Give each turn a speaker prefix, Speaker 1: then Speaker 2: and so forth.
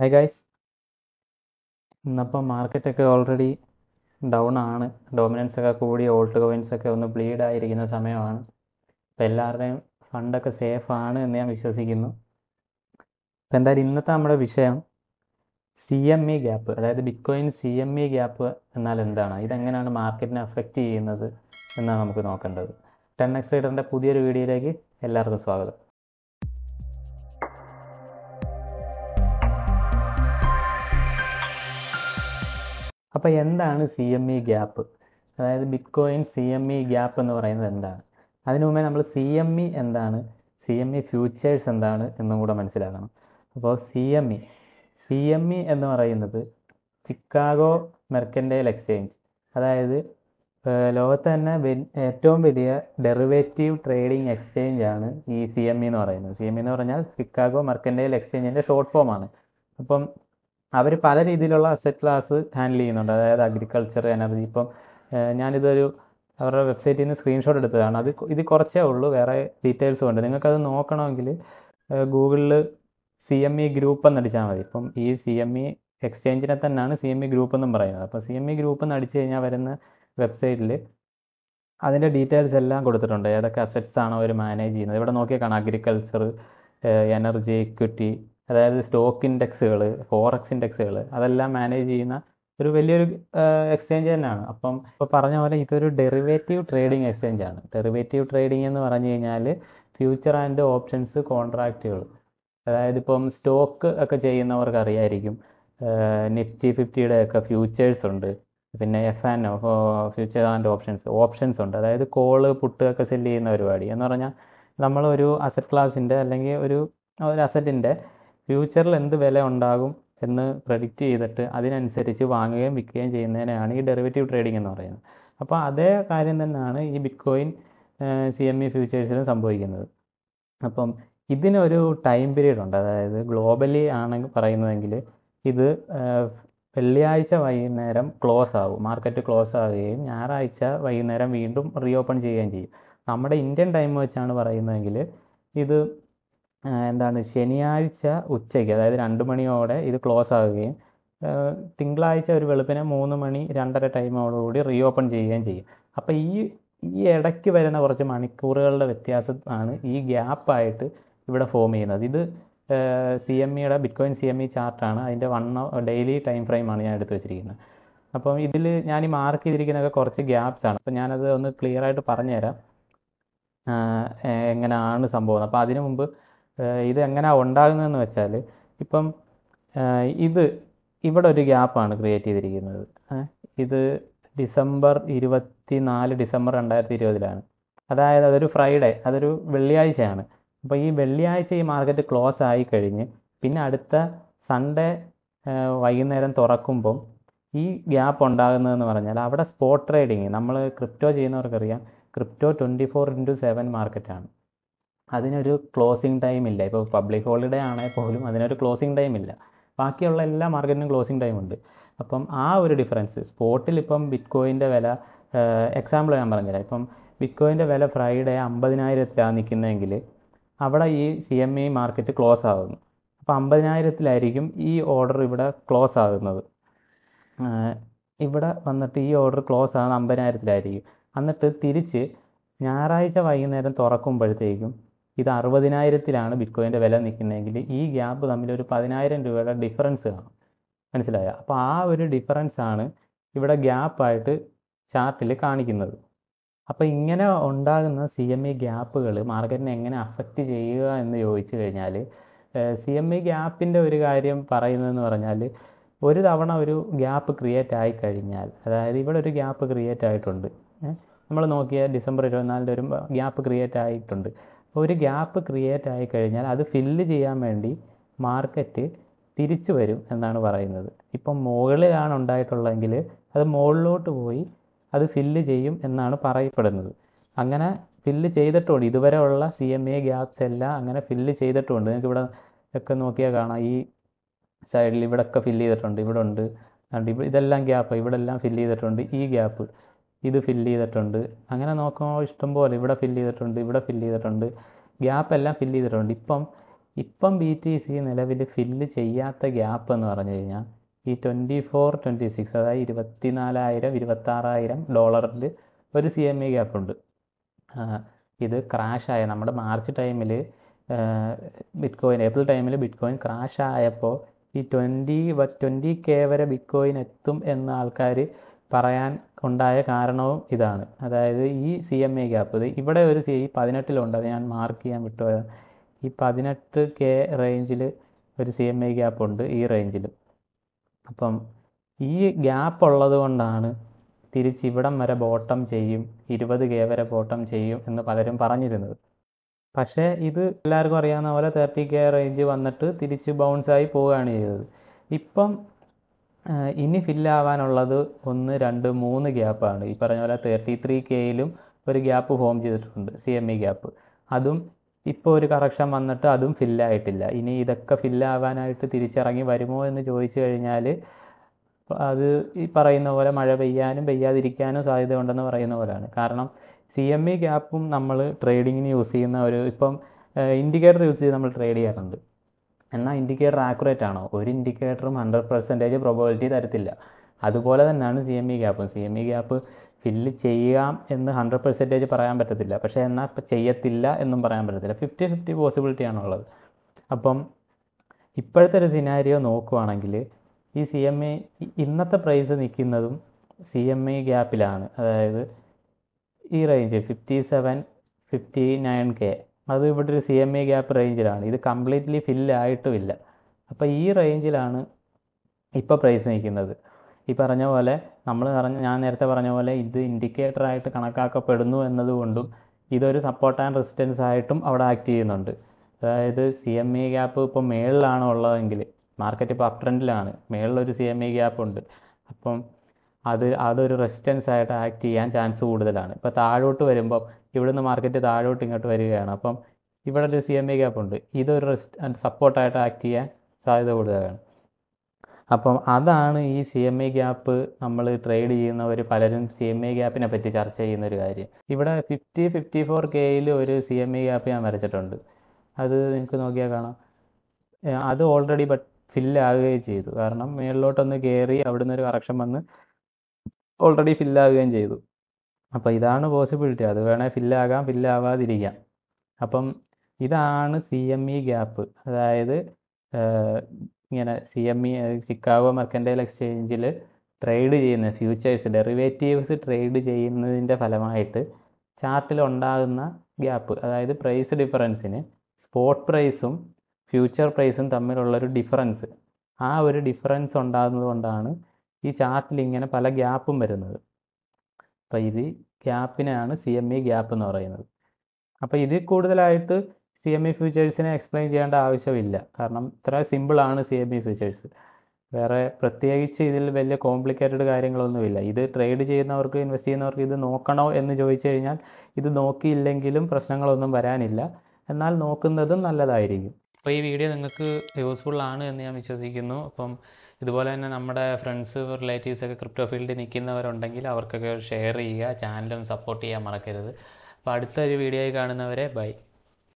Speaker 1: high guys ഇന്നപ്പോൾ മാർക്കറ്റൊക്കെ already down ആണ് ഡോമിനൻസ് ഒക്കെ കൂടി ഓൾട്ട് കോയിൻസ് ഒക്കെ ഒന്ന് ബ്ലീഡ് ആയിരിക്കുന്ന സമയമാണ് അപ്പം എല്ലാവരുടെയും ഫണ്ടൊക്കെ സേഫ് ആണ് എന്ന് ഞാൻ വിശ്വസിക്കുന്നു അപ്പോൾ എന്തായാലും ഇന്നത്തെ നമ്മുടെ വിഷയം സി എം ഇ ഗ്യാപ്പ് അതായത് bitcoin C M E gap എന്നാൽ എന്താണ് ഇതെങ്ങനെയാണ് മാർക്കറ്റിനെ അഫക്റ്റ് ചെയ്യുന്നത് എന്നാണ് നമുക്ക് നോക്കേണ്ടത് ടെൻ എക്സ് റൈഡറിൻ്റെ പുതിയൊരു വീഡിയോയിലേക്ക് എല്ലാവർക്കും സ്വാഗതം അപ്പോൾ എന്താണ് സി എം ഇ ഗ്യാപ്പ് അതായത് bitcoin C M E gap എന്ന് പറയുന്നത് എന്താണ് അതിനു മുമ്പേ നമ്മൾ സി എം ഇ എന്താണ് സി എം ഇ ഫ്യൂച്ചേഴ്സ് എന്താണ് എന്നും കൂടെ മനസ്സിലാക്കണം അപ്പോൾ C M E e, C M E e എന്ന് പറയുന്നത് ചിക്കാഗോ മെർക്കൻറ്റൈൽ എക്സ്ചേഞ്ച് അതായത് ലോകത്ത് തന്നെ ഏറ്റവും വലിയ ഡെറിവേറ്റീവ് ട്രേഡിംഗ് എക്സ്ചേഞ്ച് ആണ് ഈ സി എം ഇ എന്ന് പറയുന്നത് സി എം ഇ എന്ന് പറഞ്ഞാൽ ചിക്കാഗോ മെർക്കൻറ്റൈൽ എക്സ്ചേഞ്ചിൻ്റെ ഷോർട്ട് ഫോമാണ് അപ്പം അവർ പല രീതിയിലുള്ള അസറ്റ് ക്ലാസ് ഹാൻഡിൽ ചെയ്യുന്നുണ്ട് അതായത് അഗ്രികൾച്ചർ എനർജി ഇപ്പം ഞാനിതൊരു അവരുടെ വെബ്സൈറ്റിൽ നിന്ന് സ്ക്രീൻഷോട്ട് എടുത്തതാണ് അത് ഇത് കുറച്ചേ ഉള്ളൂ വേറെ ഡീറ്റെയിൽസും ഉണ്ട് നിങ്ങൾക്കത് നോക്കണമെങ്കിൽ ഗൂഗിളിൽ C e M E group അടിച്ചാൽ മതി ഇപ്പം ഈ സി എം ഇ എക്സ്ചേഞ്ചിനെ തന്നെയാണ് സി എം ഇ ഗ്രൂപ്പ് എന്നും പറയുന്നത് അപ്പോൾ C M E e group എന്ന് അടിച്ചു കഴിഞ്ഞാൽ വരുന്ന വെബ്സൈറ്റിൽ അതിൻ്റെ ഡീറ്റെയിൽസ് എല്ലാം കൊടുത്തിട്ടുണ്ട് ഏതൊക്കെ അസറ്റ്സ് ആണ് അവർ മാനേജ് ചെയ്യുന്നത് ഇവിടെ നോക്കിയേക്കാണ് അഗ്രികൾച്ചർ എനർജി ഇക്വിറ്റി അതായത് സ്റ്റോക്ക് ഇൻഡെക്സുകൾ ഫോറക്സ് ഇൻഡെക്സുകൾ അതെല്ലാം മാനേജ് ചെയ്യുന്ന ഒരു വലിയൊരു എക്സ്ചേഞ്ച് തന്നെയാണ് അപ്പം ഇപ്പോൾ പറഞ്ഞ പോലെ ഇതൊരു ഡെറിവേറ്റീവ് ട്രേഡിംഗ് എക്സ്ചേഞ്ച് ആണ് ഡെറിവേറ്റീവ് ട്രേഡിംഗ് എന്ന് പറഞ്ഞു കഴിഞ്ഞാൽ ഫ്യൂച്ചർ ആൻഡ് ഓപ്ഷൻസ് കോൺട്രാക്റ്റുകൾ അതായത് ഇപ്പം സ്റ്റോക്ക് ഒക്കെ ചെയ്യുന്നവർക്ക് അറിയായിരിക്കും നിഫ്റ്റി ഫിഫ്റ്റിയുടെ ഒക്കെ ഫ്യൂച്ചേഴ്സ് ഉണ്ട് പിന്നെ F and future and options options ഉണ്ട് അതായത് കോള് പുട്ട് ഒക്കെ സെല്ല് ചെയ്യുന്ന പരിപാടി എന്ന് പറഞ്ഞാൽ നമ്മളൊരു അസറ്റ് ക്ലാസിൻ്റെ അല്ലെങ്കിൽ ഒരു ഒരു അസറ്റിൻ്റെ ഫ്യൂച്ചറിൽ എന്ത് വില ഉണ്ടാകും എന്ന് പ്രഡിക്റ്റ് ചെയ്തിട്ട് അതിനനുസരിച്ച് വാങ്ങുകയും വിൽക്കുകയും ചെയ്യുന്നതിനാണ് ഈ ഡെറിവേറ്റീവ് ട്രേഡിംഗ് എന്ന് പറയുന്നത് അപ്പോൾ അതേ കാര്യം തന്നെയാണ് ഈ ബിറ്റ്കോയിൻ സി എം ഇ ഫ്യൂച്ചേഴ്സിലും സംഭവിക്കുന്നത് അപ്പം ഇതിനൊരു ടൈം പീരീഡ് ഉണ്ട് അതായത് ഗ്ലോബലി ആണെങ്കിൽ പറയുന്നതെങ്കിൽ ഇത് വെള്ളിയാഴ്ച വൈകുന്നേരം ക്ലോസ് ആകും മാർക്കറ്റ് ക്ലോസ് ആവുകയും ഞായറാഴ്ച വൈകുന്നേരം വീണ്ടും റീ ഓപ്പൺ ചെയ്യുകയും ചെയ്യും നമ്മുടെ ഇന്ത്യൻ ടൈം വെച്ചാണ് പറയുന്നതെങ്കിൽ ഇത് എന്താണ് ശനിയാഴ്ച ഉച്ചയ്ക്ക് അതായത് രണ്ട് മണിയോടെ ഇത് ക്ലോസ് ആകുകയും തിങ്കളാഴ്ച ഒരു വെളുപ്പിനെ മൂന്ന് മണി രണ്ടര ടൈമോടുകൂടി റീഓപ്പൺ ചെയ്യുകയും ചെയ്യും അപ്പോൾ ഈ ഈ ഇടയ്ക്ക് വരുന്ന കുറച്ച് മണിക്കൂറുകളുടെ വ്യത്യാസമാണ് ഈ ഗ്യാപ്പായിട്ട് ഇവിടെ ഫോം ചെയ്യുന്നത് ഇത് സി എം ഇയുടെ ബിറ്റ്കോയിൻ സി എം ഇ ചാർട്ടാണ് അതിൻ്റെ വൺ ഡെയിലി ടൈം ഫ്രെയിമാണ് ഞാൻ എടുത്തു വെച്ചിരിക്കുന്നത് അപ്പം ഇതിൽ ഞാൻ ഈ മാർക്ക് ചെയ്തിരിക്കുന്നതൊക്കെ കുറച്ച് ഗ്യാപ്സ് ആണ് അപ്പം ഞാനത് ഒന്ന് ക്ലിയർ ആയിട്ട് പറഞ്ഞുതരാം എങ്ങനെയാണ് സംഭവം അപ്പോൾ അതിനു മുമ്പ് ഇത് എങ്ങനെ ഉണ്ടാകുന്നതെന്ന് വെച്ചാൽ ഇപ്പം ഇത് ഇവിടെ ഒരു ഗ്യാപ്പാണ് ക്രിയേറ്റ് ചെയ്തിരിക്കുന്നത് ഇത് ഡിസംബർ ഇരുപത്തി നാല് ഡിസംബർ രണ്ടായിരത്തി ഇരുപതിലാണ് അതായത് അതൊരു ഫ്രൈഡേ അതൊരു വെള്ളിയാഴ്ചയാണ് അപ്പോൾ ഈ വെള്ളിയാഴ്ച ഈ മാർക്കറ്റ് ക്ലോസ് ആയി കഴിഞ്ഞ് പിന്നെ അടുത്ത സൺഡേ വൈകുന്നേരം തുറക്കുമ്പം ഈ ഗ്യാപ്പ് ഉണ്ടാകുന്നതെന്ന് പറഞ്ഞാൽ അവിടെ സ്പോട്ട് ട്രേഡിങ് നമ്മൾ ക്രിപ്റ്റോ ചെയ്യുന്നവർക്കറിയാം crypto twenty four into seven മാർക്കറ്റാണ് അതിനൊരു ക്ലോസിങ് ടൈം ഇല്ല ഇപ്പോൾ പബ്ലിക് ഹോളിഡേ ആണെങ്കിൽ പോലും അതിനൊരു ക്ലോസിങ് ടൈം ഇല്ല ബാക്കിയുള്ള എല്ലാ മാർക്കറ്റിനും ക്ലോസിങ് ടൈം ഉണ്ട് അപ്പം ആ ഒരു ഡിഫറൻസ് സ്പോട്ടിൽ ഇപ്പം ബിറ്റ്കോയിൻ്റെ വില എക്സാമ്പിൾ ഞാൻ പറഞ്ഞുതരാം ഇപ്പം ബിറ്റ്കോയിൻ്റെ വില ഫ്രൈഡേ അമ്പതിനായിരത്തിലാണ് നിൽക്കുന്നതെങ്കിൽ അവിടെ ഈ C M E market close ആകുന്നു അപ്പോൾ അമ്പതിനായിരത്തിലായിരിക്കും ഈ ഓർഡർ ഇവിടെ ക്ലോസ് ആകുന്നത് ഇവിടെ വന്നിട്ട് ഈ ഓർഡർ ക്ലോസ് ആകുന്ന അമ്പതിനായിരത്തിലായിരിക്കും എന്നിട്ട് തിരിച്ച് ഞായറാഴ്ച വൈകുന്നേരം തുറക്കുമ്പോഴത്തേക്കും ഇത് അറുപതിനായിരത്തിലാണ് ബിറ്റ്കോയിൻ്റെ വില നിൽക്കുന്നതെങ്കിൽ ഈ ഗ്യാപ്പ് തമ്മിൽ ഒരു പതിനായിരം രൂപയുടെ ഡിഫറൻസ് കാണും മനസ്സിലായോ അപ്പോൾ ആ ഒരു ഡിഫറൻസ് ആണ് ഇവിടെ ഗ്യാപ്പായിട്ട് ചാർട്ടിൽ കാണിക്കുന്നത് അപ്പോൾ ഇങ്ങനെ ഉണ്ടാകുന്ന സി എം ഇ ഗ്യാപ്പുകൾ മാർക്കറ്റിനെ എങ്ങനെ അഫക്റ്റ് ചെയ്യുക എന്ന് ചോദിച്ചു കഴിഞ്ഞാൽ സി എം ഇ ഗ്യാപ്പിൻ്റെ ഒരു കാര്യം പറയുന്നതെന്ന് പറഞ്ഞാൽ ഒരു തവണ ഒരു ഗ്യാപ്പ് ക്രിയേറ്റ് ആയി കഴിഞ്ഞാൽ അതായത് ഇവിടെ ഒരു ഗ്യാപ്പ് ക്രിയേറ്റ് ആയിട്ടുണ്ട് നമ്മൾ നോക്കിയാൽ ഡിസംബർ ഇരുപത്തിനാലിൻ്റെ ഒരു ഗ്യാപ്പ് ക്രിയേറ്റ് ആയിട്ടുണ്ട് ഒരു ഗ്യാപ്പ് ക്രിയേറ്റ് ആയി കഴിഞ്ഞാൽ അത് ഫില്ല് ചെയ്യാൻ വേണ്ടി മാർക്കറ്റ് തിരിച്ചു വരും എന്നാണ് പറയുന്നത് ഇപ്പം മുകളിലാണ് ഉണ്ടായിട്ടുള്ളതെങ്കിൽ അത് മുകളിലോട്ട് പോയി അത് ഫില്ല് ചെയ്യും എന്നാണ് പറയപ്പെടുന്നത് അങ്ങനെ ഫില്ല് ചെയ്തിട്ടുണ്ട് ഇതുവരെ ഉള്ള സി എം എ ഗ്യാപ്സ് എല്ലാം അങ്ങനെ ഫില്ല് ചെയ്തിട്ടുണ്ട് നിങ്ങൾക്ക് ഇവിടെ ഒക്കെ നോക്കിയാൽ കാണാം ഈ സൈഡിൽ ഇവിടെയൊക്കെ ഫില്ല് ചെയ്തിട്ടുണ്ട് ഇവിടെ ഉണ്ട് ഇതെല്ലാം ഗ്യാപ്പ് ഇവിടെ എല്ലാം ഫില്ല് ചെയ്തിട്ടുണ്ട് ഈ ഗ്യാപ്പ് ഇത് ഫില്ല് ചെയ്തിട്ടുണ്ട് അങ്ങനെ നോക്കുമ്പോൾ പോലെ ഇവിടെ ഫില്ല് ചെയ്തിട്ടുണ്ട് ഇവിടെ ഫില്ല് ചെയ്തിട്ടുണ്ട് ഗ്യാപ്പ് എല്ലാം ഫില്ല് ചെയ്തിട്ടുണ്ട് ഇപ്പം ഇപ്പം ബി ടി സി നിലവിൽ ഫില്ല് ചെയ്യാത്ത ഗ്യാപ്പ് എന്ന് പറഞ്ഞു കഴിഞ്ഞാൽ ഈ ട്വൻറ്റി ഫോർ ട്വൻറ്റി സിക്സ് അതായത് ഇരുപത്തി നാലായിരം ഇരുപത്താറായിരം ഡോളറിൽ ഒരു സി എം ഗ്യാപ്പ് ഉണ്ട് ഇത് ക്രാഷായ നമ്മുടെ മാർച്ച് ടൈമിൽ ബിറ്റ് കോയിൻ ഏപ്രിൽ ടൈമിൽ ബിറ്റ് കോയിൻ ക്രാഷായപ്പോൾ ഈ ട്വൻറ്റി ട്വൻറ്റി കെ വരെ ബിറ്റ് കോയിൻ എത്തും എന്ന ആൾക്കാർ പറയാൻ ഉണ്ടായ കാരണവും ഇതാണ് അതായത് ഈ സി എം എ ഗ്യാപ്പ് ഇവിടെ ഒരു സി പതിനെട്ടിലുണ്ട് അത് ഞാൻ മാർക്ക് ചെയ്യാൻ വിട്ടു ഈ പതിനെട്ട് കെ റേഞ്ചിൽ ഒരു സി എം എ ഗ്യാപ്പ് ഉണ്ട് ഈ റേഞ്ചിൽ അപ്പം ഈ ഗ്യാപ്പ് ഉള്ളത് കൊണ്ടാണ് തിരിച്ച് ഇവിടം വരെ ബോട്ടം ചെയ്യും ഇരുപത് കെ വരെ ബോട്ടം ചെയ്യും എന്ന് പലരും പറഞ്ഞിരുന്നത് പക്ഷേ ഇത് എല്ലാവർക്കും അറിയാവുന്ന പോലെ തേർട്ടി കെ റേഞ്ച് വന്നിട്ട് തിരിച്ച് ബൗൺസായി പോവുകയാണ് ചെയ്തത് ഇപ്പം ഇനി ഫില്ലാവാനുള്ളത് ഒന്ന് രണ്ട് മൂന്ന് ഗ്യാപ്പാണ് ഈ പറഞ്ഞ പോലെ തേർട്ടി ത്രീ കെയിലും ഒരു ഗ്യാപ്പ് ഫോം ചെയ്തിട്ടുണ്ട് സി എം ഇ ഗ്യാപ്പ് അതും ഇപ്പോൾ ഒരു കറക്ഷൻ വന്നിട്ട് അതും ഫില്ലായിട്ടില്ല ഇനി ഇതൊക്കെ ഫില്ലാവാനായിട്ട് തിരിച്ചിറങ്ങി വരുമോ എന്ന് ചോദിച്ചു കഴിഞ്ഞാൽ അത് ഈ പറയുന്ന പോലെ മഴ പെയ്യാനും പെയ്യാതിരിക്കാനും ഉണ്ടെന്ന് പറയുന്ന പോലെയാണ് കാരണം സി എം ഇ ഗ്യാപ്പും നമ്മൾ ട്രേഡിങ്ങിന് യൂസ് ചെയ്യുന്ന ഒരു ഇപ്പം ഇൻഡിക്കേറ്റർ യൂസ് ചെയ്ത് നമ്മൾ ട്രേഡ് ചെയ്യാറുണ്ട് എന്നാൽ ഇൻഡിക്കേറ്റർ ആക്യുറേറ്റ് ആണോ ഒരു ഇൻഡിക്കേറ്ററും ഹൺഡ്രഡ് പെർസെൻറ്റേജ് പ്രോബബിലിറ്റി തരത്തില്ല അതുപോലെ തന്നെയാണ് സി എം ഇ ഗ്യാപ്പും C M E gap fill ചെയ്യാം എന്ന് ഹൺഡ്രഡ് പെർസെൻറ്റേജ് പറയാൻ പറ്റത്തില്ല പക്ഷേ എന്നാൽ ഇപ്പം ചെയ്യത്തില്ല എന്നും പറയാൻ പറ്റത്തില്ല ഫിഫ്റ്റി ഫിഫ്റ്റി പോസിബിലിറ്റി ഉള്ളത് അപ്പം ഇപ്പോഴത്തെ ഒരു സിനാരിയോ നോക്കുവാണെങ്കിൽ ഈ സി എം ഐ ഇന്നത്തെ പ്രൈസ് നിൽക്കുന്നതും സി എം ഐ e ഗ്യാപ്പിലാണ് അതായത് ഈ range fifty seven fifty nine K അത് ഇവിടെ ഒരു സി എം എ ഗ്യാപ്പ് റേഞ്ചിലാണ് ഇത് കംപ്ലീറ്റ്ലി ഫില്ലായിട്ടുമില്ല അപ്പോൾ ഈ റേഞ്ചിലാണ് ഇപ്പോൾ പ്രൈസ് നിൽക്കുന്നത് ഈ പറഞ്ഞ പോലെ നമ്മൾ പറഞ്ഞ ഞാൻ നേരത്തെ പറഞ്ഞ പോലെ ഇത് ഇൻഡിക്കേറ്ററായിട്ട് കണക്കാക്കപ്പെടുന്നു എന്നതുകൊണ്ടും ഇതൊരു സപ്പോർട്ട് ആൻഡ് റെസിസ്റ്റൻസ് ആയിട്ടും അവിടെ ആക്ട് ചെയ്യുന്നുണ്ട് അതായത് സി എം ഇ ഗ്യാപ്പ് ഇപ്പോൾ മേളിലാണ് ഉള്ളതെങ്കിൽ മാർക്കറ്റ് ഇപ്പോൾ അപ് ട്രെൻഡിലാണ് മേളിലൊരു സി എം ഇ ഗ്യാപ്പ് ഉണ്ട് അപ്പം അത് അതൊരു റെസിസ്റ്റൻസ് ആയിട്ട് ആക്ട് ചെയ്യാൻ ചാൻസ് കൂടുതലാണ് ഇപ്പോൾ താഴോട്ട് വരുമ്പം ഇവിടുന്ന് മാർക്കറ്റ് താഴോട്ട് ഇങ്ങോട്ട് വരികയാണ് അപ്പം ഇവിടെ ഒരു സി എം എ ഗ്യാപ്പ് ഉണ്ട് ഇതൊരു റെസ്റ്റ് സപ്പോർട്ടായിട്ട് ആക്ട് ചെയ്യാൻ സാധ്യത കൂടുതലാണ് അപ്പം അതാണ് ഈ സി എം എ ഗ്യാപ്പ് നമ്മൾ ട്രേഡ് ചെയ്യുന്നവർ പലരും സി എം എ ഗ്യാപ്പിനെ പറ്റി ചർച്ച ചെയ്യുന്ന ഒരു കാര്യം ഇവിടെ ഫിഫ്റ്റി ഫിഫ്റ്റി ഫോർ കെയിൽ ഒരു സി എം എ ഗ്യാപ്പ് ഞാൻ വരച്ചിട്ടുണ്ട് അത് നിങ്ങൾക്ക് നോക്കിയാൽ കാണാം അത് ഓൾറെഡി ബട്ട് ഫില്ലാകുകയും ചെയ്തു കാരണം മേളിലോട്ടൊന്ന് കയറി അവിടുന്ന് ഒരു കറക്ഷൻ വന്ന് ഓൾറെഡി ഫില്ലാകുകയും ചെയ്തു അപ്പോൾ ഇതാണ് പോസിബിലിറ്റി അത് വേണേൽ ഫില്ലാകാം ഫില്ലാവാതിരിക്കാം അപ്പം ഇതാണ് സി എം ഇ ഗ്യാപ്പ് അതായത് ഇങ്ങനെ C M E Chicago mercantile എക്സ്ചേഞ്ചിൽ ട്രേഡ് ചെയ്യുന്ന ഫ്യൂച്ചേഴ്സ് ഡെറിവേറ്റീവ്സ് ട്രേഡ് ചെയ്യുന്നതിൻ്റെ ഫലമായിട്ട് ചാർട്ടിൽ ഉണ്ടാകുന്ന ഗ്യാപ്പ് അതായത് പ്രൈസ് ഡിഫറൻസിന് സ്പോട്ട് പ്രൈസും ഫ്യൂച്ചർ പ്രൈസും തമ്മിലുള്ളൊരു ഡിഫറൻസ് ആ ഒരു ഡിഫറൻസ് ഉണ്ടാകുന്നത് കൊണ്ടാണ് ഈ ചാർട്ടിൽ ഇങ്ങനെ പല ഗ്യാപ്പും വരുന്നത് അപ്പോൾ ഇത് ഗ്യാപ്പിനെയാണ് സി എം ഇ ഗ്യാപ്പ് എന്ന് പറയുന്നത് അപ്പോൾ ഇതിൽ കൂടുതലായിട്ട് സി എം ഇ ഫ്യൂച്ചേഴ്സിനെ എക്സ്പ്ലെയിൻ ചെയ്യേണ്ട ആവശ്യമില്ല കാരണം ഇത്ര സിമ്പിളാണ് സി എം ഇ ഫ്യൂച്ചേഴ്സ് വേറെ പ്രത്യേകിച്ച് ഇതിൽ വലിയ കോംപ്ലിക്കേറ്റഡ് കാര്യങ്ങളൊന്നുമില്ല ഇത് ട്രേഡ് ചെയ്യുന്നവർക്ക് ഇൻവെസ്റ്റ് ചെയ്യുന്നവർക്ക് ഇത് നോക്കണോ എന്ന് ചോദിച്ചു കഴിഞ്ഞാൽ ഇത് നോക്കിയില്ലെങ്കിലും പ്രശ്നങ്ങളൊന്നും വരാനില്ല എന്നാൽ നോക്കുന്നതും നല്ലതായിരിക്കും അപ്പോൾ ഈ വീഡിയോ നിങ്ങൾക്ക് യൂസ്ഫുൾ ആണ് എന്ന് ഞാൻ വിശ്വസിക്കുന്നു അപ്പം ഇതുപോലെ തന്നെ നമ്മുടെ ഫ്രണ്ട്സ് റിലേറ്റീവ്സ് ഒക്കെ ക്രിപ്റ്റോ ഫീൽഡിൽ നിൽക്കുന്നവരുണ്ടെങ്കിൽ അവർക്കൊക്കെ ഷെയർ ചെയ്യുക ചാനലും സപ്പോർട്ട് ചെയ്യാൻ മറക്കരുത് അപ്പോൾ അടുത്തൊരു വീഡിയോയിൽ കാണുന്നവരെ ബൈ